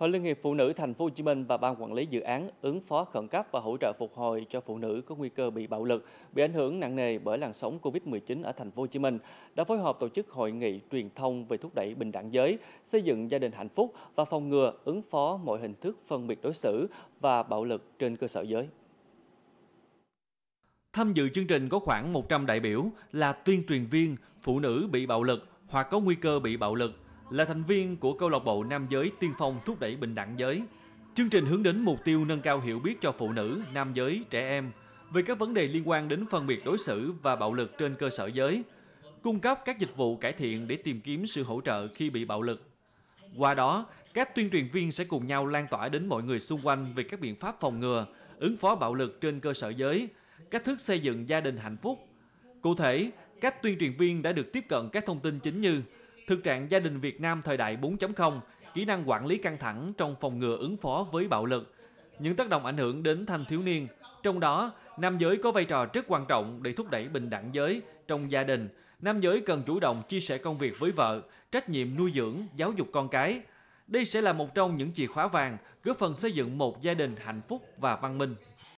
Hội Liên hiệp Phụ nữ Thành phố Hồ Chí Minh và Ban quản lý dự án ứng phó khẩn cấp và hỗ trợ phục hồi cho phụ nữ có nguy cơ bị bạo lực, bị ảnh hưởng nặng nề bởi làn sóng Covid-19 ở Thành phố Hồ Chí Minh đã phối hợp tổ chức hội nghị truyền thông về thúc đẩy bình đẳng giới, xây dựng gia đình hạnh phúc và phòng ngừa ứng phó mọi hình thức phân biệt đối xử và bạo lực trên cơ sở giới. Tham dự chương trình có khoảng 100 đại biểu là tuyên truyền viên, phụ nữ bị bạo lực hoặc có nguy cơ bị bạo lực, là thành viên của câu lạc bộ nam giới tiên phong thúc đẩy bình đẳng giới. Chương trình hướng đến mục tiêu nâng cao hiểu biết cho phụ nữ, nam giới, trẻ em về các vấn đề liên quan đến phân biệt đối xử và bạo lực trên cơ sở giới, cung cấp các dịch vụ cải thiện để tìm kiếm sự hỗ trợ khi bị bạo lực. Qua đó, các tuyên truyền viên sẽ cùng nhau lan tỏa đến mọi người xung quanh về các biện pháp phòng ngừa, ứng phó bạo lực trên cơ sở giới, cách thức xây dựng gia đình hạnh phúc. Cụ thể, các tuyên truyền viên đã được tiếp cận các thông tin chính như Thực trạng gia đình Việt Nam thời đại 4.0, kỹ năng quản lý căng thẳng trong phòng ngừa ứng phó với bạo lực, những tác động ảnh hưởng đến thanh thiếu niên. Trong đó, nam giới có vai trò rất quan trọng để thúc đẩy bình đẳng giới trong gia đình. Nam giới cần chủ động chia sẻ công việc với vợ, trách nhiệm nuôi dưỡng, giáo dục con cái. Đây sẽ là một trong những chìa khóa vàng góp phần xây dựng một gia đình hạnh phúc và văn minh.